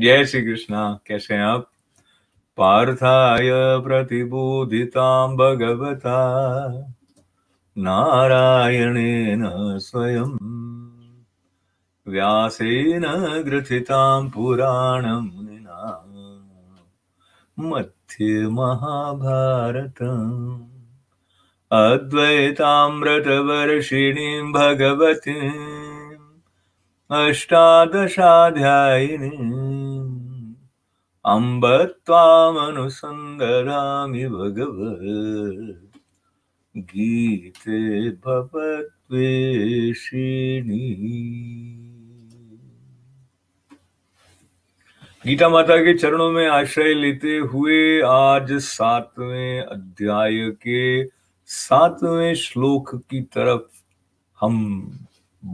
जय श्री कृष्णा कैसे हैं आप पार्थाय प्रतिबोधितां भगवता नारायणेन स्वयं व्यासेन ग्रथितां पुराणं मुनिना मध्ये महाभारतम् अद्वैतामृतवर्षिणीं भगवतीम् अष्टादशाध्यायिनीम् अम्ब त्वामनुसन्दरामि भगव गीते भवद्वेषिणी गीता माता के चरणों में आश्रय लेते हुए आज सातवें अध्याय के सातवें श्लोक की तरफ हम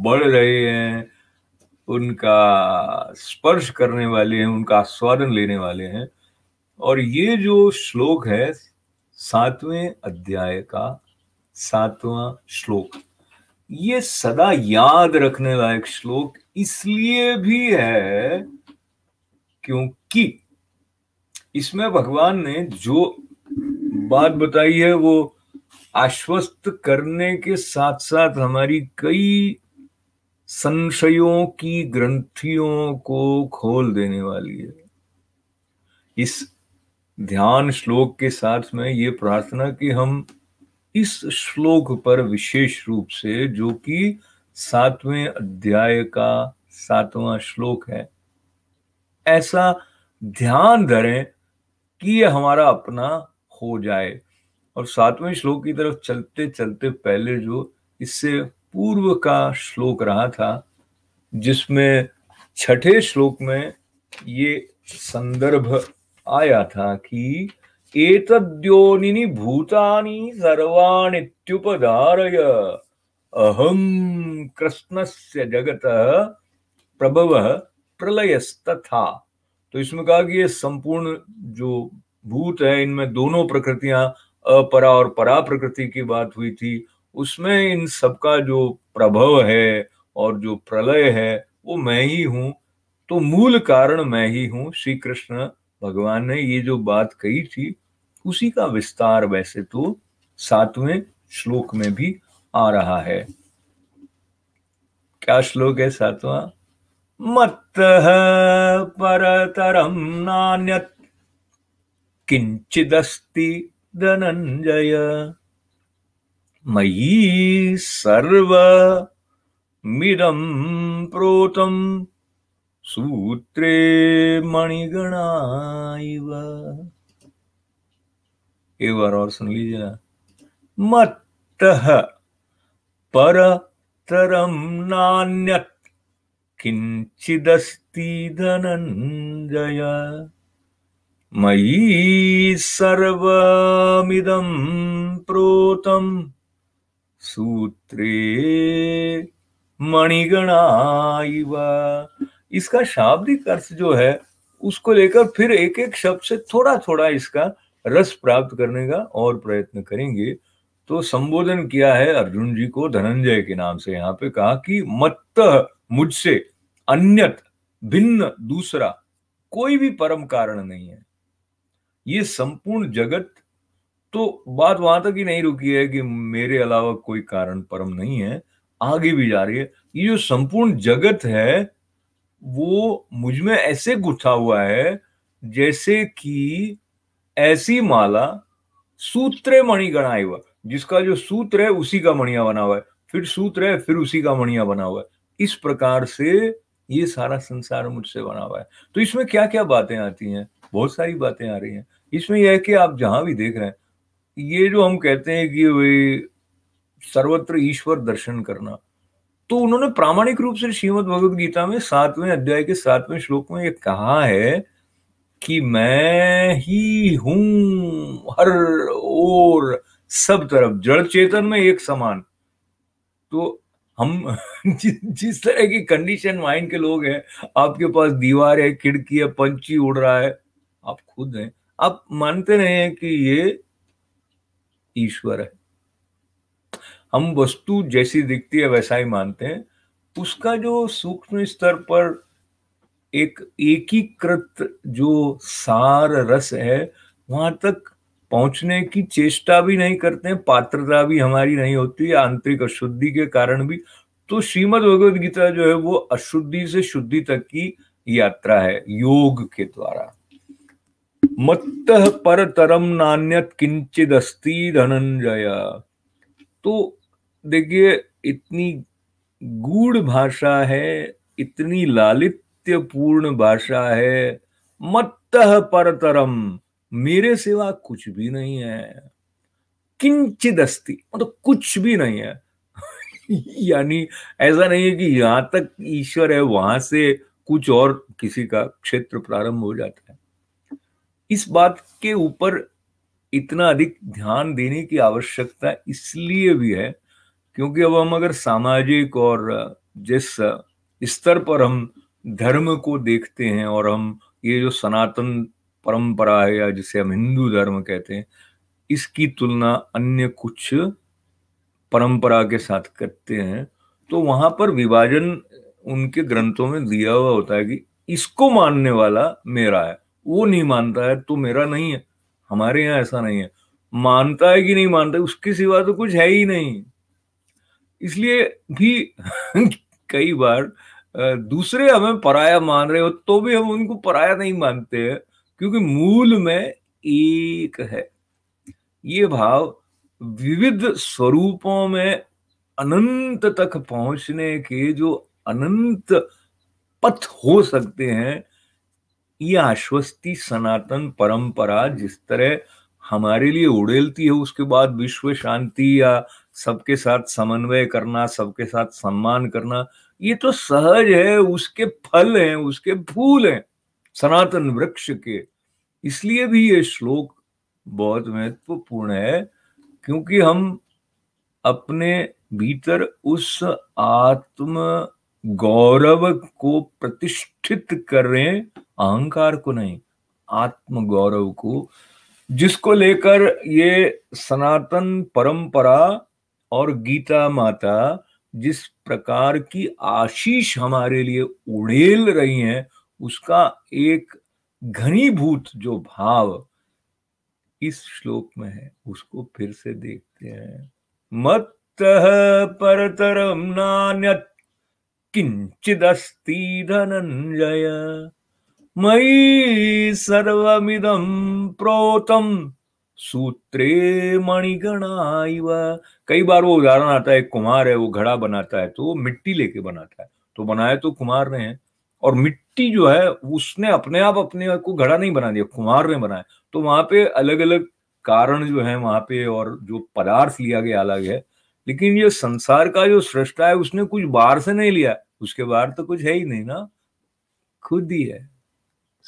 बढ़ रहे हैं उनका स्पर्श करने वाले हैं उनका आस्वादन लेने वाले हैं और ये जो श्लोक है सातवें अध्याय का सातवां श्लोक ये सदा याद रखने लायक श्लोक इसलिए भी है क्योंकि इसमें भगवान ने जो बात बताई है वो आश्वस्त करने के साथ साथ हमारी कई संशयों की ग्रंथियों को खोल देने वाली है इस ध्यान श्लोक के साथ में ये प्रार्थना कि हम इस श्लोक पर विशेष रूप से जो कि सातवें अध्याय का सातवां श्लोक है ऐसा ध्यान धरें कि यह हमारा अपना हो जाए और सातवें श्लोक की तरफ चलते चलते पहले जो इससे पूर्व का श्लोक रहा था जिसमें छठे श्लोक में ये संदर्भ आया था कि एतद्योनिनी भूतानि सर्वाणित्युपधारय अहम कृष्णस्य जगतः प्रभव प्रलयस्तथा तो इसमें कहा कि ये संपूर्ण जो भूत है इनमें दोनों प्रकृतियां अपरा और परा प्रकृति की बात हुई थी उसमें इन सबका जो प्रभव है और जो प्रलय है वो मैं ही हूं तो मूल कारण मैं ही हूं श्री कृष्ण भगवान ने ये जो बात कही थी उसी का विस्तार वैसे तो सातवें श्लोक में भी आ रहा है क्या श्लोक है सातवां मत परतरम नान्यत किंचिदस्ति धनंजय मयि सर्व सर्वमिदं प्रोतम सूत्रे मणिगणाइव एक बार और सुन लीजिए ना मत परतरम नान्यत किंचिदस्ति धनंजय मयि सर्वमिदं प्रोतम् सूत्रे मणिगणा इसका शाब्दिक अर्थ जो है उसको लेकर फिर एक एक शब्द से थोड़ा थोड़ा इसका रस प्राप्त करने का और प्रयत्न करेंगे तो संबोधन किया है अर्जुन जी को धनंजय के नाम से यहाँ पे कहा कि मत मुझसे अन्यत भिन्न दूसरा कोई भी परम कारण नहीं है ये संपूर्ण जगत तो बात वहां तक ही नहीं रुकी है कि मेरे अलावा कोई कारण परम नहीं है आगे भी जा रही है ये जो संपूर्ण जगत है वो मुझ में ऐसे गुथा हुआ है जैसे कि ऐसी माला सूत्र मणि गणाई हुआ जिसका जो सूत्र है उसी का मणिया बना हुआ है फिर सूत्र है फिर उसी का मणिया बना हुआ है इस प्रकार से ये सारा संसार मुझसे बना हुआ है तो इसमें क्या क्या बातें आती हैं बहुत सारी बातें आ रही हैं इसमें यह है कि आप जहां भी देख रहे हैं ये जो हम कहते हैं कि वे सर्वत्र ईश्वर दर्शन करना तो उन्होंने प्रामाणिक रूप से श्रीमद भगवद गीता में सातवें अध्याय के सातवें श्लोक में ये कहा है कि मैं ही हूं हर और सब तरफ जड़ चेतन में एक समान तो हम जिस तरह की कंडीशन माइंड के लोग हैं आपके पास दीवार है खिड़की है पंची उड़ रहा है आप खुद हैं आप मानते रहे हैं कि ये ईश्वर है हम वस्तु जैसी दिखती है वैसा ही मानते हैं उसका जो सूक्ष्म स्तर पर एक एकीकृत जो सार रस है वहां तक पहुंचने की चेष्टा भी नहीं करते हैं पात्रता भी हमारी नहीं होती आंतरिक अशुद्धि के कारण भी तो श्रीमद भगवद गीता जो है वो अशुद्धि से शुद्धि तक की यात्रा है योग के द्वारा मत्त परतरम नान्यत किंचित अस्ति धनंजय तो देखिए इतनी गूढ़ भाषा है इतनी लालित्यपूर्ण भाषा है मत्त परतरम मेरे सिवा कुछ भी नहीं है किंचित अस्थि मतलब तो कुछ भी नहीं है यानी ऐसा नहीं है कि यहां तक ईश्वर है वहां से कुछ और किसी का क्षेत्र प्रारंभ हो जाता है इस बात के ऊपर इतना अधिक ध्यान देने की आवश्यकता इसलिए भी है क्योंकि अब हम अगर सामाजिक और जिस स्तर पर हम धर्म को देखते हैं और हम ये जो सनातन परंपरा है या जिसे हम हिंदू धर्म कहते हैं इसकी तुलना अन्य कुछ परंपरा के साथ करते हैं तो वहां पर विभाजन उनके ग्रंथों में दिया हुआ होता है कि इसको मानने वाला मेरा है वो नहीं मानता है तो मेरा नहीं है हमारे यहाँ ऐसा नहीं है मानता है कि नहीं मानता उसके सिवा तो कुछ है ही नहीं इसलिए भी कई बार दूसरे हमें पराया मान रहे हो तो भी हम उनको पराया नहीं मानते हैं क्योंकि मूल में एक है ये भाव विविध स्वरूपों में अनंत तक पहुंचने के जो अनंत पथ हो सकते हैं ये आश्वस्ति सनातन परंपरा जिस तरह हमारे लिए उड़ेलती है उसके बाद विश्व शांति या सबके साथ समन्वय करना सबके साथ सम्मान करना ये तो सहज है उसके फल हैं उसके फूल हैं सनातन वृक्ष के इसलिए भी ये श्लोक बहुत महत्वपूर्ण है क्योंकि हम अपने भीतर उस आत्म गौरव को प्रतिष्ठित करें अहंकार को नहीं आत्म गौरव को जिसको लेकर ये सनातन परंपरा और गीता माता जिस प्रकार की आशीष हमारे लिए उड़ेल रही है उसका एक घनीभूत जो भाव इस श्लोक में है उसको फिर से देखते हैं मत परतरम नान्यत किंचिदस्ती धनंजय मयि सर्वमिदं प्रोतम सूत्रे मणिगणाइव कई बार वो उदाहरण आता है कुमार है वो घड़ा बनाता है तो वो मिट्टी लेके बनाता है तो बनाया तो कुमार ने है और मिट्टी जो है उसने अपने आप अपने को घड़ा नहीं बना दिया कुमार ने बनाया तो वहां पे अलग अलग कारण जो है वहां पे और जो पदार्थ लिया गया अलग है लेकिन ये संसार का जो सृष्टा है उसने कुछ बाहर से नहीं लिया उसके बाहर तो कुछ है ही नहीं ना खुद ही है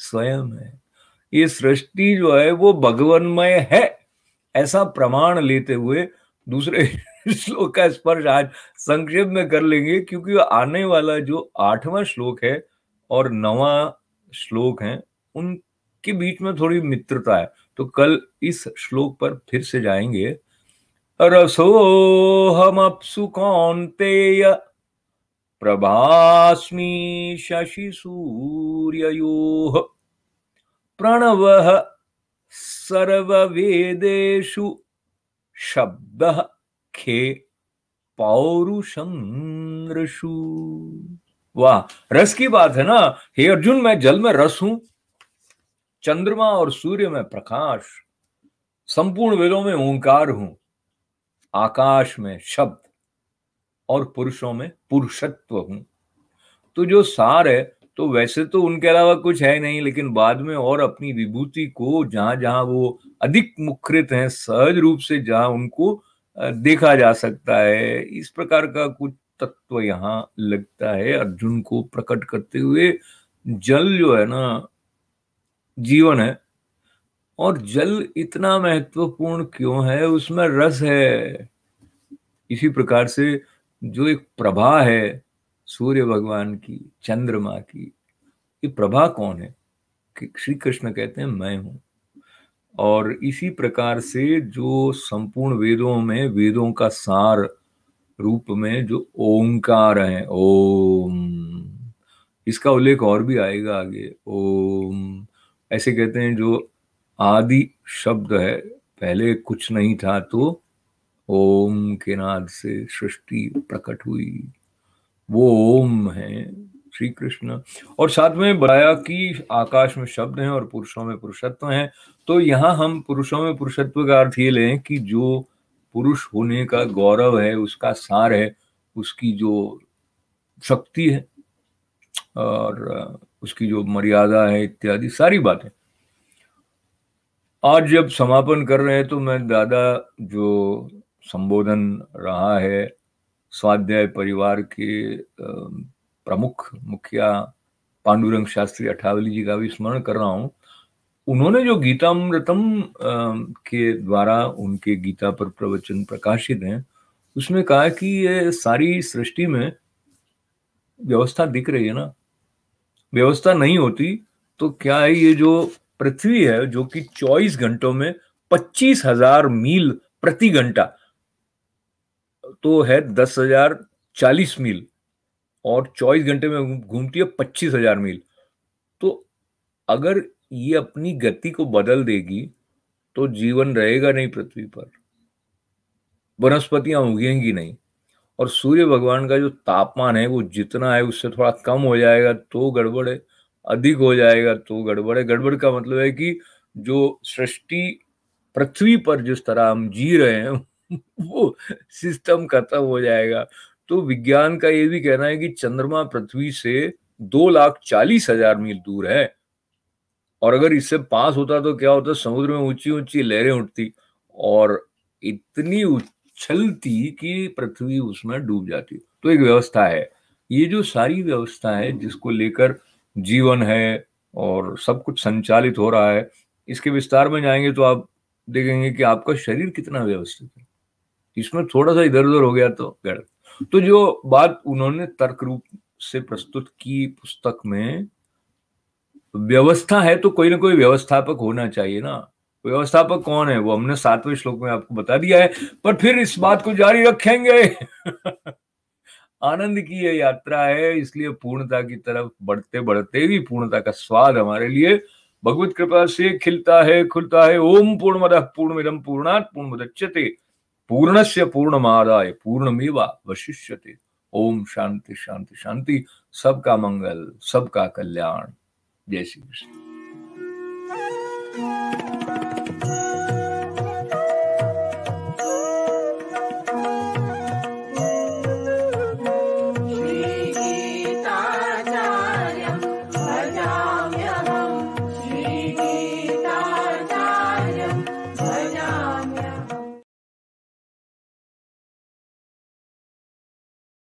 स्वयं है ये सृष्टि जो है वो भगवानमय है ऐसा प्रमाण लेते हुए दूसरे श्लोक का स्पर्श आज संक्षेप में कर लेंगे क्योंकि आने वाला जो आठवां श्लोक है और नवा श्लोक है उनके बीच में थोड़ी मित्रता है तो कल इस श्लोक पर फिर से जाएंगे रसो हम अपसु या शशि सूर्यो प्रणव सर्वेदेशु शब्द खे पौरुषु वाह रस की बात है ना हे अर्जुन मैं जल में रस हूं चंद्रमा और सूर्य में प्रकाश संपूर्ण वेदों में ओंकार हूं आकाश में शब्द और पुरुषों में पुरुषत्व हूं तो जो सार है तो वैसे तो उनके अलावा कुछ है नहीं लेकिन बाद में और अपनी विभूति को जहां जहां वो अधिक मुखरित हैं सहज रूप से जहां उनको देखा जा सकता है इस प्रकार का कुछ तत्व यहाँ लगता है अर्जुन को प्रकट करते हुए जल जो है ना जीवन है और जल इतना महत्वपूर्ण क्यों है उसमें रस है इसी प्रकार से जो एक प्रभा है सूर्य भगवान की चंद्रमा की ये प्रभा कौन है कि श्री कृष्ण कहते हैं मैं हूं और इसी प्रकार से जो संपूर्ण वेदों में वेदों का सार रूप में जो ओंकार है ओम इसका उल्लेख और भी आएगा आगे ओम ऐसे कहते हैं जो आदि शब्द है पहले कुछ नहीं था तो ओम के नाद से सृष्टि प्रकट हुई वो ओम है श्री कृष्ण और साथ में बताया कि आकाश में शब्द हैं और पुरुषों में पुरुषत्व हैं तो यहाँ हम पुरुषों में पुरुषत्व का अर्थ ये लें कि जो पुरुष होने का गौरव है उसका सार है उसकी जो शक्ति है और उसकी जो मर्यादा है इत्यादि सारी बातें आज जब समापन कर रहे हैं तो मैं दादा जो संबोधन रहा है स्वाध्याय परिवार के प्रमुख मुखिया पांडुरंग शास्त्री अठावली जी का भी स्मरण कर रहा हूँ उन्होंने जो गीतामृतम के द्वारा उनके गीता पर प्रवचन प्रकाशित हैं उसमें कहा कि ये सारी सृष्टि में व्यवस्था दिख रही है ना व्यवस्था नहीं होती तो क्या है ये जो पृथ्वी है जो कि 24 घंटों में पच्चीस हजार मील प्रति घंटा तो है दस हजार चालीस मील और चौबीस घंटे में घूमती है पच्चीस हजार मील तो अगर ये अपनी गति को बदल देगी तो जीवन रहेगा नहीं पृथ्वी पर वनस्पतियां उगेंगी नहीं और सूर्य भगवान का जो तापमान है वो जितना है उससे थोड़ा कम हो जाएगा तो गड़बड़ है अधिक हो जाएगा तो गड़बड़ है गड़बड़ का मतलब है कि जो सृष्टि पृथ्वी पर जिस तरह हम जी रहे हैं वो सिस्टम खत्म हो जाएगा तो विज्ञान का ये भी कहना है कि चंद्रमा पृथ्वी से दो लाख चालीस हजार मील दूर है और अगर इससे पास होता तो क्या होता समुद्र में ऊंची ऊंची लहरें उठती और इतनी उछलती कि पृथ्वी उसमें डूब जाती तो एक व्यवस्था है ये जो सारी व्यवस्था है जिसको लेकर जीवन है और सब कुछ संचालित हो रहा है इसके विस्तार में जाएंगे तो आप देखेंगे कि आपका शरीर कितना व्यवस्थित है इसमें थोड़ा सा इधर उधर हो गया तो गड़ तो जो बात उन्होंने तर्क रूप से प्रस्तुत की पुस्तक में व्यवस्था है तो कोई ना कोई व्यवस्थापक होना चाहिए ना व्यवस्थापक कौन है वो हमने सातवें श्लोक में आपको बता दिया है पर फिर इस बात को जारी रखेंगे आनंद की यह यात्रा है इसलिए पूर्णता की तरफ बढ़ते बढ़ते भी पूर्णता का स्वाद हमारे लिए भगवत कृपा से खिलता है खुलता है ओम पूर्ण मद पूर्ण मदम पूर्णात पूर्ण मदच्यते पूर्णस्य पूर्णमादाय पूर्णमेवा वशिष्यते ओम शांति शांति शांति सबका मंगल सबका कल्याण जय श्री कृष्ण